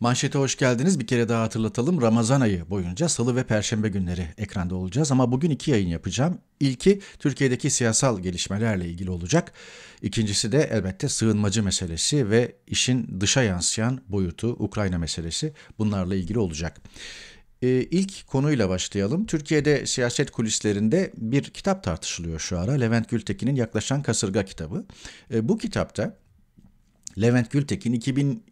Manşete hoş geldiniz. Bir kere daha hatırlatalım. Ramazan ayı boyunca salı ve perşembe günleri ekranda olacağız ama bugün iki yayın yapacağım. İlki Türkiye'deki siyasal gelişmelerle ilgili olacak. İkincisi de elbette sığınmacı meselesi ve işin dışa yansıyan boyutu Ukrayna meselesi bunlarla ilgili olacak. Ee, ilk konuyla başlayalım. Türkiye'de siyaset kulislerinde bir kitap tartışılıyor şu ara. Levent Gültekin'in Yaklaşan Kasırga kitabı. Ee, bu kitapta Levent Gültekin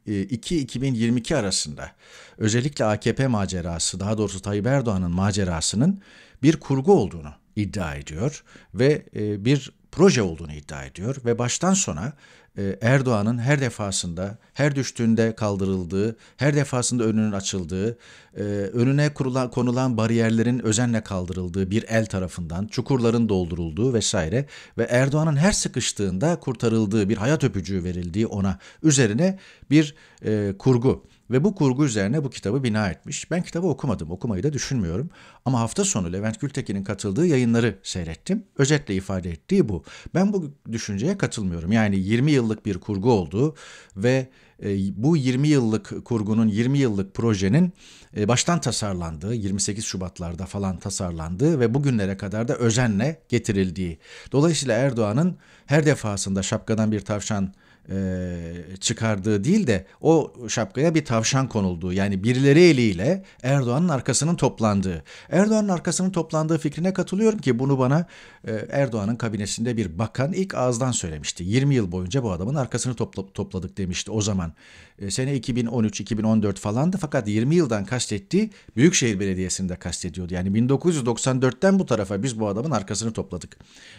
2002-2022 e, arasında özellikle AKP macerası daha doğrusu Tayyip Erdoğan'ın macerasının bir kurgu olduğunu iddia ediyor ve e, bir proje olduğunu iddia ediyor ve baştan sona e, Erdoğan'ın her defasında, her düştüğünde kaldırıldığı, her defasında önünün açıldığı, e, önüne kurulan, konulan bariyerlerin özenle kaldırıldığı bir el tarafından, çukurların doldurulduğu vesaire ve Erdoğan'ın her sıkıştığında kurtarıldığı bir hayat öpücüğü verildiği ona üzerine bir e, kurgu. Ve bu kurgu üzerine bu kitabı bina etmiş. Ben kitabı okumadım, okumayı da düşünmüyorum. Ama hafta sonu Levent Gültekin'in katıldığı yayınları seyrettim. Özetle ifade ettiği bu. Ben bu düşünceye katılmıyorum. Yani 20 yıllık bir kurgu olduğu ve e, bu 20 yıllık kurgunun 20 yıllık projenin e, baştan tasarlandığı 28 Şubatlarda falan tasarlandığı ve bugünlere kadar da özenle getirildiği. Dolayısıyla Erdoğan'ın her defasında şapkadan bir tavşan e, çıkardığı değil de o şapkaya bir tavşan konulduğu yani birileri eliyle Erdoğan'ın arkasının toplandığı. Erdoğan'ın arkasının toplandığı fikrine katılıyorum ki bunu bana e, Erdoğan'ın kabinesinde bir bakan ilk ağızdan söylemişti. 20 yıl boyunca bu adamın arkasını topla, topladık demişti o zaman. E, sene 2013-2014 falandı fakat 20 yıldan kastetti Büyükşehir Belediyesi'ni de kastediyordu. Yani 1994'ten bu tarafa biz bu adamın arkasını topladık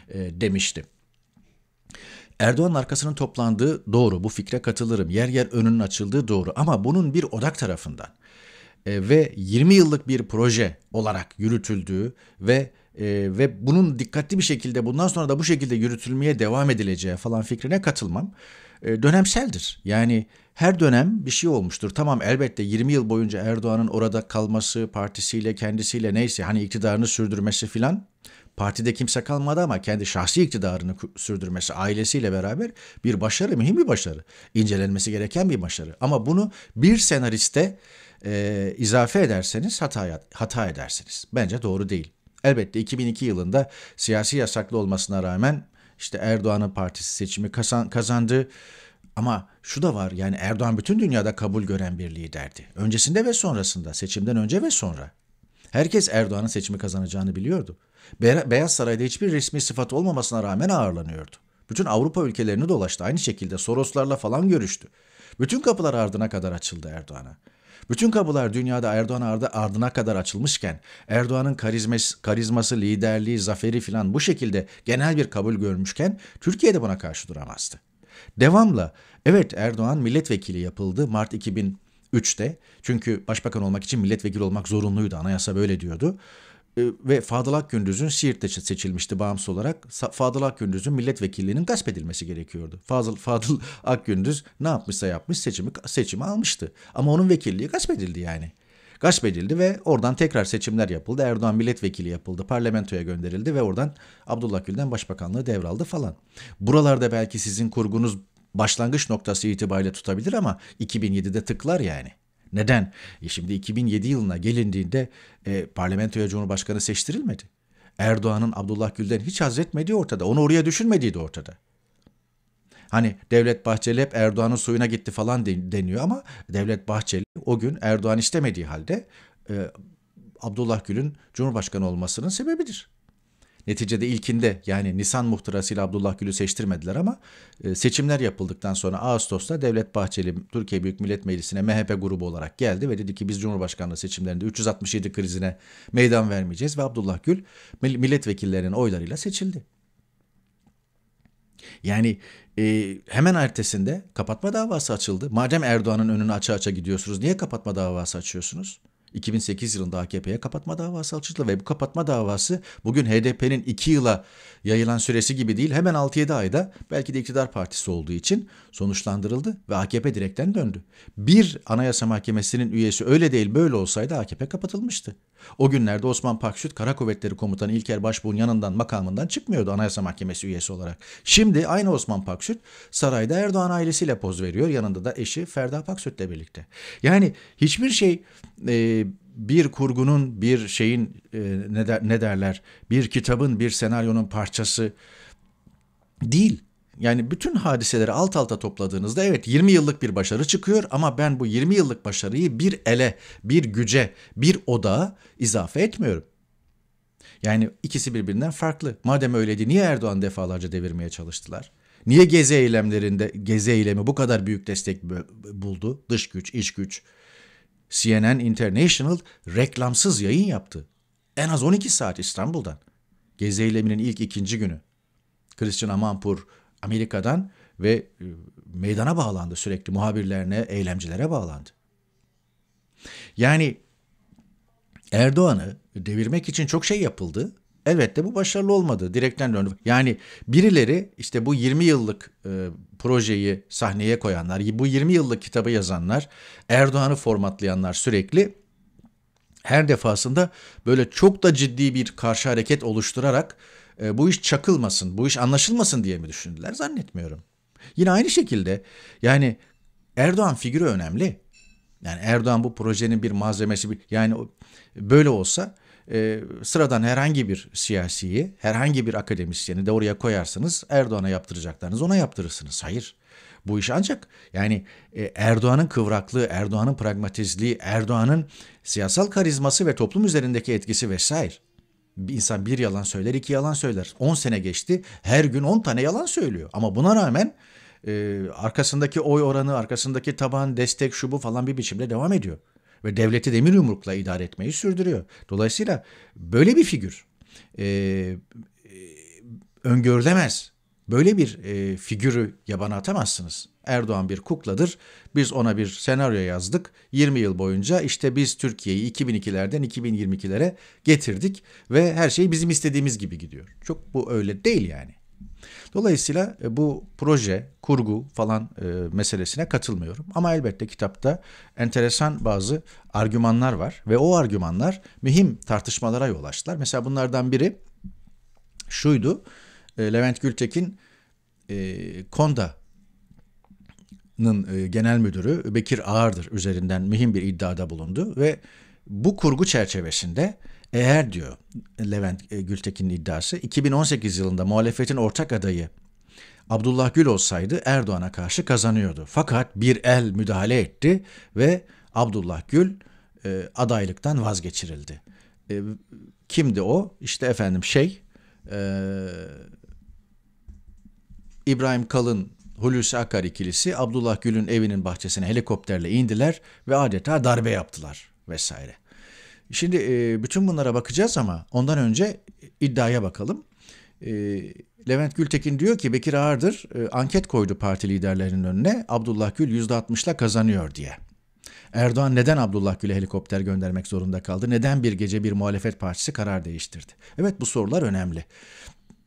e, demişti. Erdoğan'ın arkasının toplandığı doğru. Bu fikre katılırım. Yer yer önünün açıldığı doğru. Ama bunun bir odak tarafından e, ve 20 yıllık bir proje olarak yürütüldüğü ve e, ve bunun dikkatli bir şekilde bundan sonra da bu şekilde yürütülmeye devam edileceği falan fikrine katılmam e, dönemseldir. Yani her dönem bir şey olmuştur. Tamam elbette 20 yıl boyunca Erdoğan'ın orada kalması, partisiyle, kendisiyle neyse hani iktidarını sürdürmesi filan partide kimse kalmadı ama kendi şahsi iktidarını sürdürmesi ailesiyle beraber bir başarı, mühim bir başarı. İncelenmesi gereken bir başarı. Ama bunu bir senariste e, izafe ederseniz hata, hata edersiniz. Bence doğru değil. Elbette 2002 yılında siyasi yasaklı olmasına rağmen işte Erdoğan'ın partisi seçimi kazan, kazandı. Ama şu da var yani Erdoğan bütün dünyada kabul gören bir liderdi. Öncesinde ve sonrasında, seçimden önce ve sonra. Herkes Erdoğan'ın seçimi kazanacağını biliyordu. Beyaz Saray'da hiçbir resmi sıfat olmamasına rağmen ağırlanıyordu. Bütün Avrupa ülkelerini dolaştı. Aynı şekilde Soroslarla falan görüştü. Bütün kapılar ardına kadar açıldı Erdoğan'a. Bütün kapılar dünyada Erdoğan ardı ardına kadar açılmışken Erdoğan'ın karizması, karizması, liderliği, zaferi falan bu şekilde genel bir kabul görmüşken Türkiye de buna karşı duramazdı. Devamla evet Erdoğan milletvekili yapıldı Mart 2003'te çünkü başbakan olmak için milletvekili olmak zorunluydu anayasa böyle diyordu. Ee, ve Fadıl Akgündüz'ün Siirt'te seçilmişti bağımsız olarak. Fadıl Akgündüz'ün milletvekilliğinin gasp edilmesi gerekiyordu. Fazıl Fadıl Akgündüz ne yapmışsa yapmış seçimi seçimi almıştı. Ama onun vekilliği gasp edildi yani. Gasp edildi ve oradan tekrar seçimler yapıldı. Erdoğan milletvekili yapıldı. Parlamentoya gönderildi ve oradan Abdullah Gül'den başbakanlığı devraldı falan. Buralarda belki sizin kurgunuz başlangıç noktası itibariyle tutabilir ama 2007'de tıklar yani. Neden? E şimdi 2007 yılına gelindiğinde e, parlamentoya Cumhurbaşkanı seçtirilmedi. Erdoğan'ın Abdullah Gül'den hiç hazretmediği ortada. Onu oraya düşünmediği de ortada. Hani Devlet Bahçeli hep Erdoğan'ın suyuna gitti falan deniyor ama Devlet Bahçeli o gün Erdoğan istemediği halde e, Abdullah Gül'ün Cumhurbaşkanı olmasının sebebidir. Neticede ilkinde yani Nisan muhtırasıyla Abdullah Gül'ü seçtirmediler ama e, seçimler yapıldıktan sonra Ağustos'ta Devlet Bahçeli Türkiye Büyük Millet Meclisi'ne MHP grubu olarak geldi ve dedi ki biz Cumhurbaşkanlığı seçimlerinde 367 krizine meydan vermeyeceğiz ve Abdullah Gül milletvekillerinin oylarıyla seçildi. Yani e, hemen ertesinde kapatma davası açıldı. Madem Erdoğan'ın önünü aça aça gidiyorsunuz niye kapatma davası açıyorsunuz? 2008 yılında AKP'ye kapatma davası açıldı ve bu kapatma davası bugün HDP'nin 2 yıla yayılan süresi gibi değil hemen 6-7 ayda belki de iktidar partisi olduğu için sonuçlandırıldı ve AKP direkten döndü. Bir Anayasa Mahkemesi'nin üyesi öyle değil böyle olsaydı AKP kapatılmıştı. O günlerde Osman Pakşüt Kara Kuvvetleri Komutanı İlker Başbuğ'un yanından makamından çıkmıyordu Anayasa Mahkemesi üyesi olarak. Şimdi aynı Osman Pakşüt sarayda Erdoğan ailesiyle poz veriyor yanında da eşi Ferda Paksüt'le birlikte. Yani hiçbir şey e, bir kurgunun, bir şeyin e, ne, der, ne derler, bir kitabın, bir senaryonun parçası değil. Yani bütün hadiseleri alt alta topladığınızda evet 20 yıllık bir başarı çıkıyor ama ben bu 20 yıllık başarıyı bir ele, bir güce, bir odağa izafe etmiyorum. Yani ikisi birbirinden farklı. Madem öyleydi niye Erdoğan defalarca devirmeye çalıştılar? Niye gezi eylemlerinde gezi eylemi bu kadar büyük destek buldu? Dış güç, iç güç, CNN International reklamsız yayın yaptı. En az 12 saat İstanbul'dan. Gezi eyleminin ilk ikinci günü. Christian Amanpour Amerika'dan ve e, meydana bağlandı sürekli muhabirlerine, eylemcilere bağlandı. Yani Erdoğan'ı devirmek için çok şey yapıldı Elbette bu başarılı olmadı. Direkten döndü. Yani birileri işte bu 20 yıllık e, projeyi sahneye koyanlar, bu 20 yıllık kitabı yazanlar, Erdoğan'ı formatlayanlar sürekli her defasında böyle çok da ciddi bir karşı hareket oluşturarak e, bu iş çakılmasın, bu iş anlaşılmasın diye mi düşündüler zannetmiyorum. Yine aynı şekilde yani Erdoğan figürü önemli. Yani Erdoğan bu projenin bir malzemesi yani böyle olsa e, sıradan herhangi bir siyasiyi, herhangi bir akademisyeni de oraya koyarsanız Erdoğan'a yaptıracaklarınız ona yaptırırsınız. Hayır. Bu iş ancak yani e, Erdoğan'ın kıvraklığı, Erdoğan'ın pragmatizliği, Erdoğan'ın siyasal karizması ve toplum üzerindeki etkisi vesaire. Bir insan bir yalan söyler, iki yalan söyler. 10 sene geçti, her gün 10 tane yalan söylüyor. Ama buna rağmen e, arkasındaki oy oranı, arkasındaki taban, destek, şu bu falan bir biçimde devam ediyor ve devleti demir yumrukla idare etmeyi sürdürüyor. Dolayısıyla böyle bir figür e, e, öngörülemez. Böyle bir e, figürü yabana atamazsınız. Erdoğan bir kukladır. Biz ona bir senaryo yazdık. 20 yıl boyunca işte biz Türkiye'yi 2002'lerden 2022'lere getirdik ve her şey bizim istediğimiz gibi gidiyor. Çok bu öyle değil yani. Dolayısıyla e, bu proje, kurgu falan e, meselesine katılmıyorum. Ama elbette kitapta enteresan bazı argümanlar var ve o argümanlar mühim tartışmalara yol açtılar. Mesela bunlardan biri şuydu. E, Levent Gültekin e, Konda genel müdürü Bekir Ağırdır üzerinden mühim bir iddiada bulundu ve bu kurgu çerçevesinde eğer diyor Levent e, Gültekin'in iddiası 2018 yılında muhalefetin ortak adayı Abdullah Gül olsaydı Erdoğan'a karşı kazanıyordu. Fakat bir el müdahale etti ve Abdullah Gül e, adaylıktan vazgeçirildi. E, kimdi o? İşte efendim şey e, İbrahim Kalın Hulusi Akar ikilisi Abdullah Gül'ün evinin bahçesine helikopterle indiler ve adeta darbe yaptılar vesaire. Şimdi e, bütün bunlara bakacağız ama ondan önce iddiaya bakalım. E, Levent Gültekin diyor ki Bekir Ağırdır e, anket koydu parti liderlerinin önüne. Abdullah Gül %60'la kazanıyor diye. Erdoğan neden Abdullah Gül'e helikopter göndermek zorunda kaldı? Neden bir gece bir muhalefet partisi karar değiştirdi? Evet bu sorular önemli.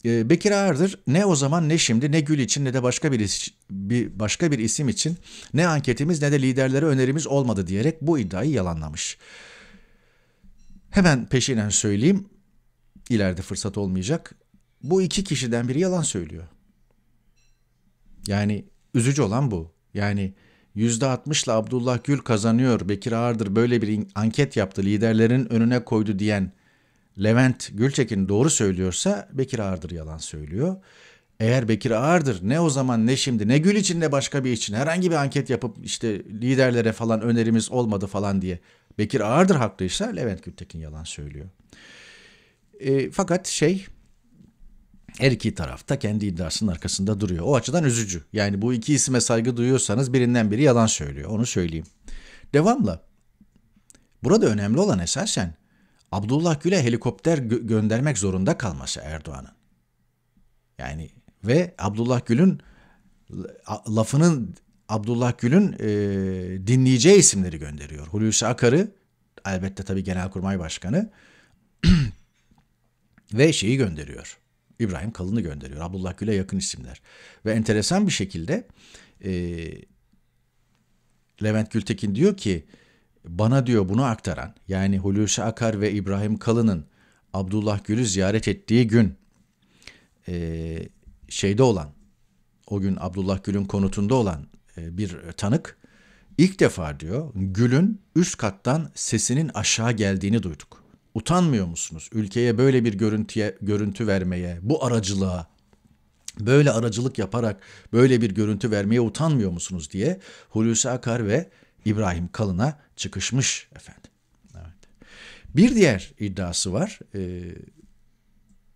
Bekir Ağırdır ne o zaman ne şimdi ne Gül için ne de başka bir, bir başka bir isim için ne anketimiz ne de liderlere önerimiz olmadı diyerek bu iddiayı yalanlamış. Hemen peşinen söyleyeyim. İleride fırsat olmayacak. Bu iki kişiden biri yalan söylüyor. Yani üzücü olan bu. Yani %60'la Abdullah Gül kazanıyor, Bekir Ağırdır böyle bir anket yaptı, liderlerin önüne koydu diyen Levent Gülçekin doğru söylüyorsa Bekir Ağırdır yalan söylüyor. Eğer Bekir Ağırdır ne o zaman ne şimdi ne Gül için ne başka bir için herhangi bir anket yapıp işte liderlere falan önerimiz olmadı falan diye Bekir Ağırdır haklıysa Levent Gültekin yalan söylüyor. E, fakat şey her iki tarafta kendi iddiasının arkasında duruyor. O açıdan üzücü. Yani bu iki isime saygı duyuyorsanız birinden biri yalan söylüyor. Onu söyleyeyim. Devamla. Burada önemli olan esasen Abdullah Gül'e helikopter gö- göndermek zorunda kalması Erdoğan'ın. Yani ve Abdullah Gül'ün lafının Abdullah Gül'ün e, dinleyeceği isimleri gönderiyor. Hulusi Akar'ı elbette tabii Genelkurmay Başkanı ve şeyi gönderiyor. İbrahim Kalın'ı gönderiyor. Abdullah Gül'e yakın isimler. Ve enteresan bir şekilde e, Levent Gültekin diyor ki bana diyor bunu aktaran yani Hulusi Akar ve İbrahim Kalın'ın Abdullah Gül'ü ziyaret ettiği gün e, şeyde olan o gün Abdullah Gül'ün konutunda olan e, bir tanık ilk defa diyor Gül'ün üst kattan sesinin aşağı geldiğini duyduk. Utanmıyor musunuz ülkeye böyle bir görüntüye görüntü vermeye, bu aracılığa böyle aracılık yaparak böyle bir görüntü vermeye utanmıyor musunuz diye Hulusi Akar ve İbrahim Kalın'a çıkışmış efendim. Bir diğer iddiası var. Ee,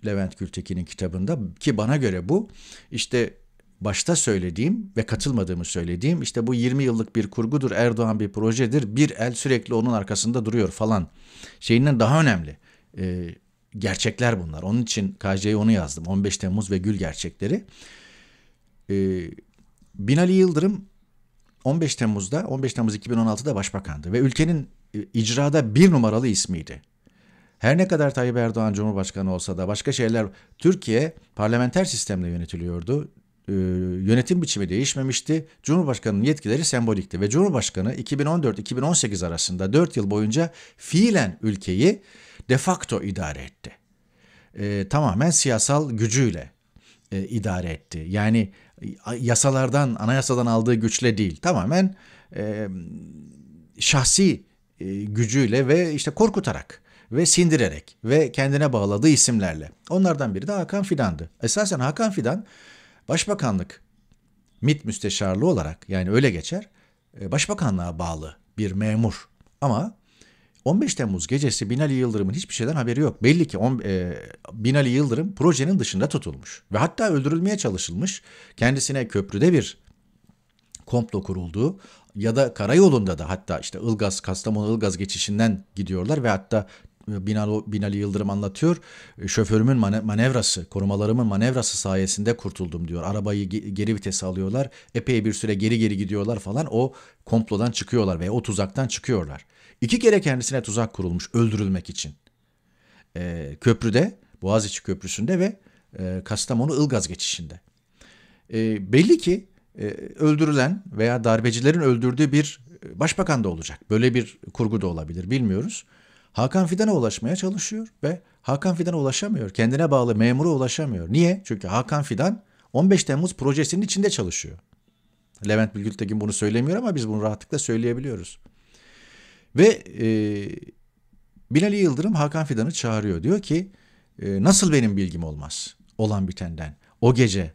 Levent Gültekin'in kitabında ki bana göre bu işte başta söylediğim ve katılmadığımı söylediğim işte bu 20 yıllık bir kurgudur, Erdoğan bir projedir, bir el sürekli onun arkasında duruyor falan şeyinden daha önemli. E, gerçekler bunlar. Onun için KC'ye onu yazdım. 15 Temmuz ve Gül gerçekleri. E, Binali Yıldırım 15 Temmuz'da, 15 Temmuz 2016'da başbakandı ve ülkenin e, icrada bir numaralı ismiydi. Her ne kadar Tayyip Erdoğan Cumhurbaşkanı olsa da başka şeyler Türkiye parlamenter sistemle yönetiliyordu. E, yönetim biçimi değişmemişti. Cumhurbaşkanının yetkileri sembolikti ve Cumhurbaşkanı 2014-2018 arasında 4 yıl boyunca fiilen ülkeyi de facto idare etti. E, tamamen siyasal gücüyle e, idare etti. Yani e, yasalardan, anayasadan aldığı güçle değil, tamamen e, şahsi e, gücüyle ve işte korkutarak ve sindirerek ve kendine bağladığı isimlerle. Onlardan biri de Hakan Fidan'dı. Esasen Hakan Fidan Başbakanlık mit müsteşarlığı olarak yani öyle geçer e, başbakanlığa bağlı bir memur ama 15 Temmuz gecesi Binali Yıldırım'ın hiçbir şeyden haberi yok. Belli ki on, e, Binali Yıldırım projenin dışında tutulmuş ve hatta öldürülmeye çalışılmış. Kendisine köprüde bir komplo kurulduğu ya da karayolunda da hatta işte Ilgaz, Kastamonu Ilgaz geçişinden gidiyorlar ve hatta Binal, Binali Yıldırım anlatıyor. E, şoförümün manevrası, korumalarımın manevrası sayesinde kurtuldum diyor. Arabayı geri vitese alıyorlar. Epey bir süre geri geri gidiyorlar falan. O komplodan çıkıyorlar veya o tuzaktan çıkıyorlar. İki kere kendisine tuzak kurulmuş öldürülmek için. E, köprüde, Boğaziçi Köprüsü'nde ve e, Kastamonu Ilgaz geçişinde. E, belli ki e, öldürülen veya darbecilerin öldürdüğü bir e, başbakan da olacak. Böyle bir kurgu da olabilir bilmiyoruz. Hakan Fidan'a ulaşmaya çalışıyor ve Hakan Fidan'a ulaşamıyor. Kendine bağlı memura ulaşamıyor. Niye? Çünkü Hakan Fidan 15 Temmuz projesinin içinde çalışıyor. Levent Bilgültekin bunu söylemiyor ama biz bunu rahatlıkla söyleyebiliyoruz. Ve e, Binali Yıldırım Hakan Fidan'ı çağırıyor. Diyor ki e, nasıl benim bilgim olmaz olan bitenden? O gece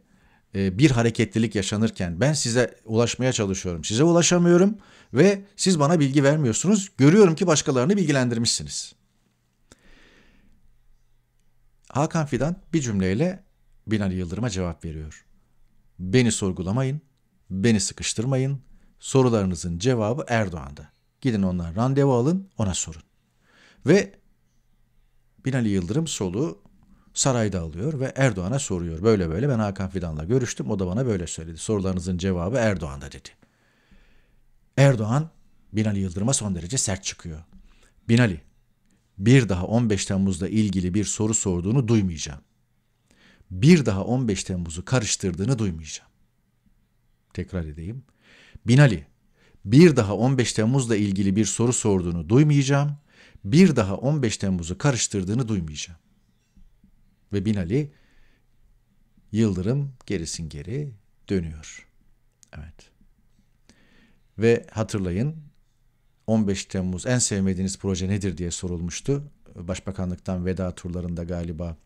e, bir hareketlilik yaşanırken ben size ulaşmaya çalışıyorum. Size ulaşamıyorum ve siz bana bilgi vermiyorsunuz. Görüyorum ki başkalarını bilgilendirmişsiniz. Hakan Fidan bir cümleyle Binali Yıldırım'a cevap veriyor. Beni sorgulamayın, beni sıkıştırmayın. Sorularınızın cevabı Erdoğan'da. Gidin ondan randevu alın, ona sorun. Ve Binali Yıldırım soluğu sarayda alıyor ve Erdoğan'a soruyor. Böyle böyle ben Hakan Fidan'la görüştüm o da bana böyle söyledi. Sorularınızın cevabı Erdoğan'da dedi. Erdoğan Binali Yıldırım'a son derece sert çıkıyor. Binali bir daha 15 Temmuz'la ilgili bir soru sorduğunu duymayacağım. Bir daha 15 Temmuz'u karıştırdığını duymayacağım. Tekrar edeyim. Binali bir daha 15 Temmuz'la ilgili bir soru sorduğunu duymayacağım. Bir daha 15 Temmuz'u karıştırdığını duymayacağım. Ve Binali Yıldırım gerisin geri dönüyor. Evet. Ve hatırlayın 15 Temmuz en sevmediğiniz proje nedir diye sorulmuştu. Başbakanlıktan veda turlarında galiba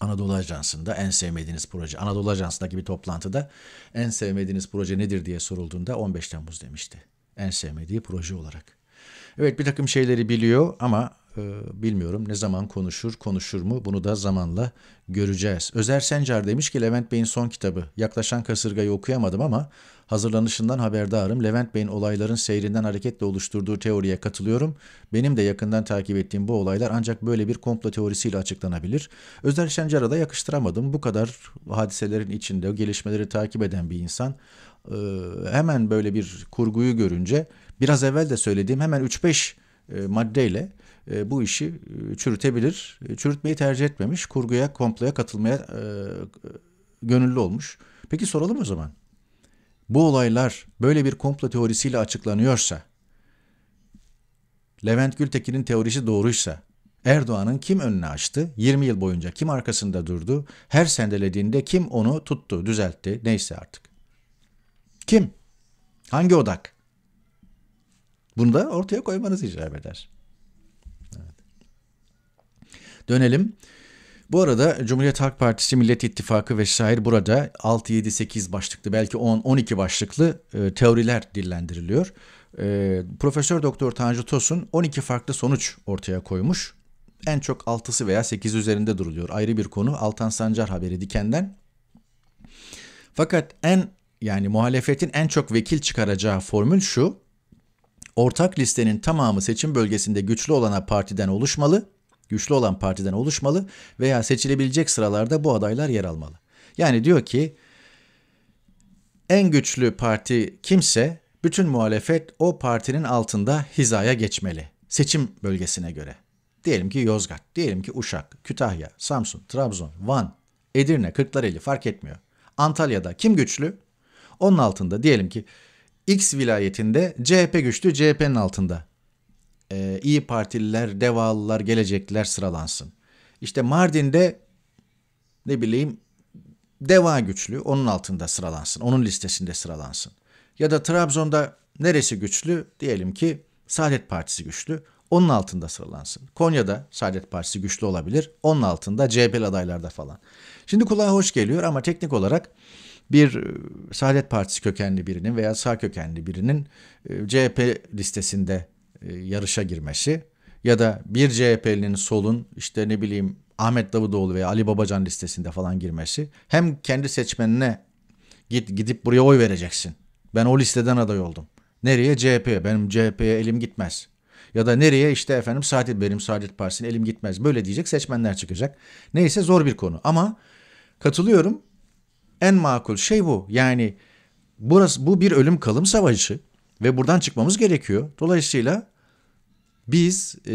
Anadolu Ajansı'nda en sevmediğiniz proje, Anadolu Ajansı'ndaki bir toplantıda en sevmediğiniz proje nedir diye sorulduğunda 15 Temmuz demişti. En sevmediği proje olarak. Evet bir takım şeyleri biliyor ama ee, bilmiyorum ne zaman konuşur, konuşur mu bunu da zamanla göreceğiz. Özer Sencar demiş ki Levent Bey'in son kitabı. Yaklaşan kasırgayı okuyamadım ama hazırlanışından haberdarım. Levent Bey'in olayların seyrinden hareketle oluşturduğu teoriye katılıyorum. Benim de yakından takip ettiğim bu olaylar ancak böyle bir komplo teorisiyle açıklanabilir. Özer Sencar'a da yakıştıramadım. Bu kadar hadiselerin içinde gelişmeleri takip eden bir insan ee, hemen böyle bir kurguyu görünce biraz evvel de söylediğim hemen 3-5 e, maddeyle e, bu işi e, çürütebilir. E, çürütmeyi tercih etmemiş. Kurguya, komploya katılmaya gönüllü olmuş. Peki soralım o zaman. Bu olaylar böyle bir komplo teorisiyle açıklanıyorsa, Levent Gültekin'in teorisi doğruysa, Erdoğan'ın kim önüne açtı? 20 yıl boyunca kim arkasında durdu? Her sendelediğinde kim onu tuttu, düzeltti? Neyse artık. Kim? Hangi odak? Bunu da ortaya koymanız icap eder dönelim. Bu arada Cumhuriyet Halk Partisi, Millet İttifakı vesaire burada 6, 7, 8 başlıklı belki 10, 12 başlıklı e, teoriler dillendiriliyor. E, Profesör Doktor Tanju Tosun 12 farklı sonuç ortaya koymuş. En çok 6'sı veya 8 üzerinde duruluyor. Ayrı bir konu Altan Sancar haberi Diken'den. Fakat en yani muhalefetin en çok vekil çıkaracağı formül şu. Ortak listenin tamamı seçim bölgesinde güçlü olana partiden oluşmalı güçlü olan partiden oluşmalı veya seçilebilecek sıralarda bu adaylar yer almalı. Yani diyor ki en güçlü parti kimse bütün muhalefet o partinin altında hizaya geçmeli. Seçim bölgesine göre. Diyelim ki Yozgat, diyelim ki Uşak, Kütahya, Samsun, Trabzon, Van, Edirne, Kırklareli fark etmiyor. Antalya'da kim güçlü? Onun altında diyelim ki X vilayetinde CHP güçlü CHP'nin altında e, İyi Partililer, Devalılar, Gelecekler sıralansın. İşte Mardin'de ne bileyim Deva güçlü onun altında sıralansın. Onun listesinde sıralansın. Ya da Trabzon'da neresi güçlü? Diyelim ki Saadet Partisi güçlü. Onun altında sıralansın. Konya'da Saadet Partisi güçlü olabilir. Onun altında CHP'li adaylarda falan. Şimdi kulağa hoş geliyor ama teknik olarak bir e, Saadet Partisi kökenli birinin veya sağ kökenli birinin e, CHP listesinde e, yarışa girmesi ya da bir CHP'linin solun işte ne bileyim Ahmet Davutoğlu veya Ali Babacan listesinde falan girmesi hem kendi seçmenine git gidip buraya oy vereceksin. Ben o listeden aday oldum. Nereye? CHP'ye. Benim CHP'ye elim gitmez. Ya da nereye işte efendim Saadet benim Saadet Partisi'ne elim gitmez. Böyle diyecek seçmenler çıkacak. Neyse zor bir konu ama katılıyorum. En makul şey bu. Yani burası bu bir ölüm kalım savaşı. Ve buradan çıkmamız gerekiyor. Dolayısıyla biz e,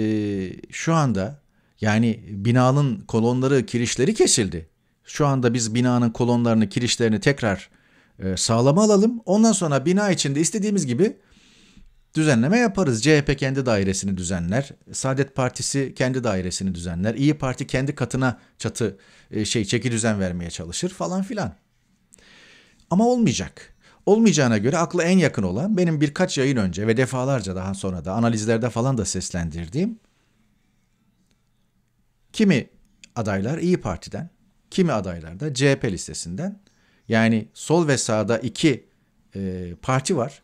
şu anda yani binanın kolonları, kirişleri kesildi. Şu anda biz binanın kolonlarını, kirişlerini tekrar e, sağlama alalım. Ondan sonra bina içinde istediğimiz gibi düzenleme yaparız. CHP kendi dairesini düzenler. Saadet Partisi kendi dairesini düzenler. İyi Parti kendi katına çatı e, şey çeki düzen vermeye çalışır falan filan. Ama olmayacak. Olmayacağına göre akla en yakın olan benim birkaç yayın önce ve defalarca daha sonra da analizlerde falan da seslendirdiğim kimi adaylar İyi Parti'den, kimi adaylar da CHP listesinden yani sol ve sağda iki e, parti var.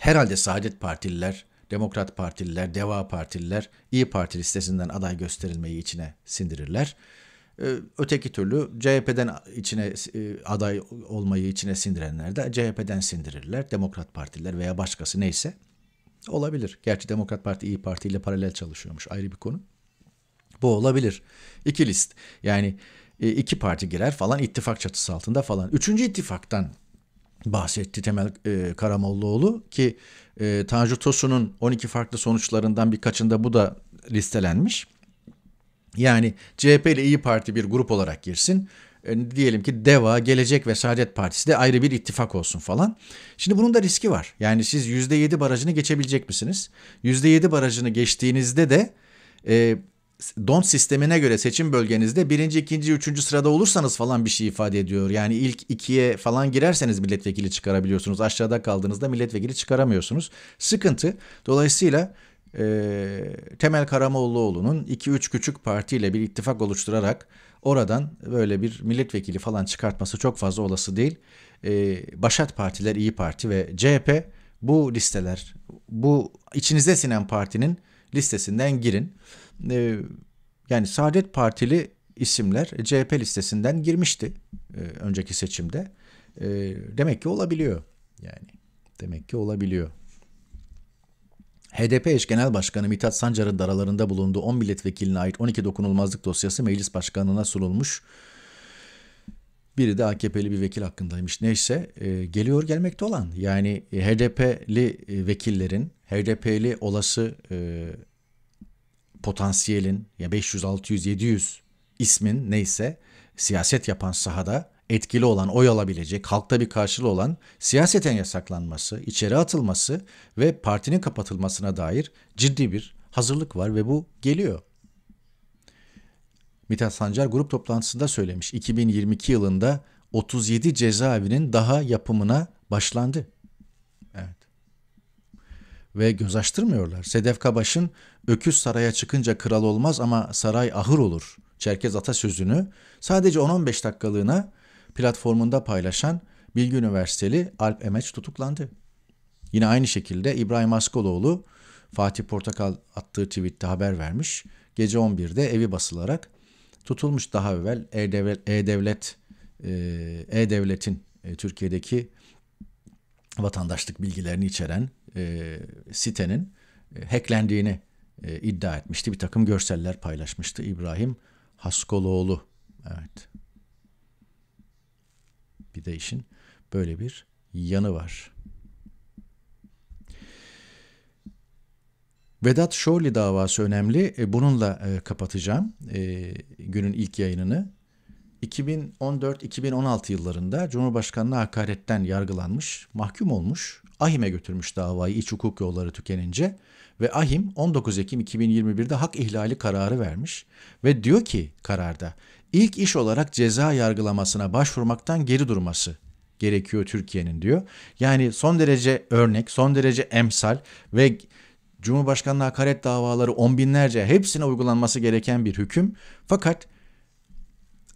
Herhalde Saadet Partililer, Demokrat Partililer, Deva Partililer İyi Parti listesinden aday gösterilmeyi içine sindirirler. Ee, öteki türlü CHP'den içine e, aday olmayı içine sindirenler de CHP'den sindirirler. Demokrat partiler veya başkası neyse olabilir. Gerçi Demokrat Parti İyi Parti ile paralel çalışıyormuş ayrı bir konu. Bu olabilir. İki list yani e, iki parti girer falan ittifak çatısı altında falan. Üçüncü ittifaktan bahsetti Temel e, Karamollaoğlu ki e, Tanju Tosun'un 12 farklı sonuçlarından birkaçında bu da listelenmiş. Yani CHP ile İyi Parti bir grup olarak girsin. E, diyelim ki DEVA, Gelecek ve Saadet Partisi de ayrı bir ittifak olsun falan. Şimdi bunun da riski var. Yani siz %7 barajını geçebilecek misiniz? %7 barajını geçtiğinizde de e, DOM sistemine göre seçim bölgenizde birinci, ikinci, üçüncü sırada olursanız falan bir şey ifade ediyor. Yani ilk ikiye falan girerseniz milletvekili çıkarabiliyorsunuz. Aşağıda kaldığınızda milletvekili çıkaramıyorsunuz. Sıkıntı. Dolayısıyla e, Temel Karamollaoğlu'nun 2-3 küçük partiyle bir ittifak oluşturarak oradan böyle bir milletvekili falan çıkartması çok fazla olası değil. E, Başat partiler İyi Parti ve CHP bu listeler, bu içinize sinen partinin listesinden girin. E, yani Saadet Partili isimler CHP listesinden girmişti e, önceki seçimde. E, demek ki olabiliyor yani. Demek ki olabiliyor. HDP eş genel başkanı Mithat Sancar'ın daralarında bulunduğu 10 milletvekiline ait 12 dokunulmazlık dosyası meclis başkanına sunulmuş. Biri de AKP'li bir vekil hakkındaymış. Neyse e, geliyor gelmekte olan yani e, HDP'li e, vekillerin, HDP'li olası e, potansiyelin ya 500, 600, 700 ismin neyse siyaset yapan sahada etkili olan, oy alabilecek, halkta bir karşılığı olan siyaseten yasaklanması, içeri atılması ve partinin kapatılmasına dair ciddi bir hazırlık var ve bu geliyor. Mithat Sancar grup toplantısında söylemiş 2022 yılında 37 cezaevinin daha yapımına başlandı. Evet. Ve göz açtırmıyorlar. Sedef Kabaş'ın öküz saraya çıkınca kral olmaz ama saray ahır olur. Çerkez atasözünü sadece 10-15 dakikalığına platformunda paylaşan Bilgi Üniversiteli Alp Emeç tutuklandı. Yine aynı şekilde İbrahim Askoloğlu Fatih Portakal attığı tweette haber vermiş. Gece 11'de evi basılarak tutulmuş daha evvel E-Devlet e devletin e, Türkiye'deki vatandaşlık bilgilerini içeren e, sitenin e, hacklendiğini e, iddia etmişti. Bir takım görseller paylaşmıştı İbrahim Haskoloğlu. Evet. Bir de işin böyle bir yanı var. Vedat Şorli davası önemli. E, bununla e, kapatacağım e, günün ilk yayınını. 2014-2016 yıllarında Cumhurbaşkanlığı hakaretten yargılanmış, mahkum olmuş, Ahim'e götürmüş davayı iç hukuk yolları tükenince ve Ahim 19 Ekim 2021'de hak ihlali kararı vermiş ve diyor ki kararda ilk iş olarak ceza yargılamasına başvurmaktan geri durması gerekiyor Türkiye'nin diyor. Yani son derece örnek, son derece emsal ve Cumhurbaşkanlığı hakaret davaları on binlerce hepsine uygulanması gereken bir hüküm. Fakat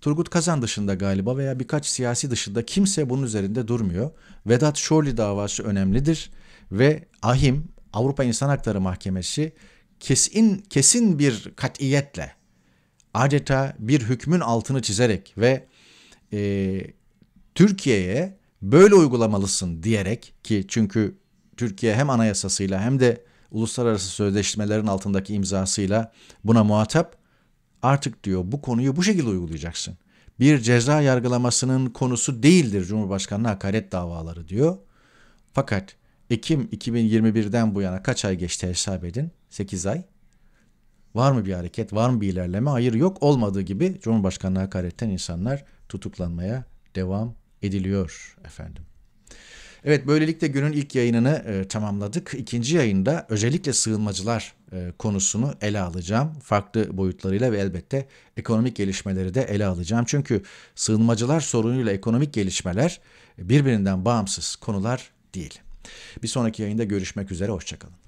Turgut Kazan dışında galiba veya birkaç siyasi dışında kimse bunun üzerinde durmuyor. Vedat Şorli davası önemlidir ve ahim Avrupa İnsan Hakları Mahkemesi kesin kesin bir katiyetle adeta bir hükmün altını çizerek ve e, Türkiye'ye böyle uygulamalısın diyerek ki çünkü Türkiye hem anayasasıyla hem de uluslararası sözleşmelerin altındaki imzasıyla buna muhatap artık diyor bu konuyu bu şekilde uygulayacaksın. Bir ceza yargılamasının konusu değildir Cumhurbaşkanlığı hakaret davaları diyor. Fakat Ekim 2021'den bu yana kaç ay geçti hesap edin? 8 ay. Var mı bir hareket, var mı bir ilerleme? Hayır yok olmadığı gibi Cumhurbaşkanlığı hakaretten insanlar tutuklanmaya devam ediliyor efendim. Evet böylelikle günün ilk yayınını e, tamamladık. İkinci yayında özellikle sığınmacılar e, konusunu ele alacağım. Farklı boyutlarıyla ve elbette ekonomik gelişmeleri de ele alacağım. Çünkü sığınmacılar sorunuyla ekonomik gelişmeler birbirinden bağımsız konular değil. Bir sonraki yayında görüşmek üzere, hoşçakalın.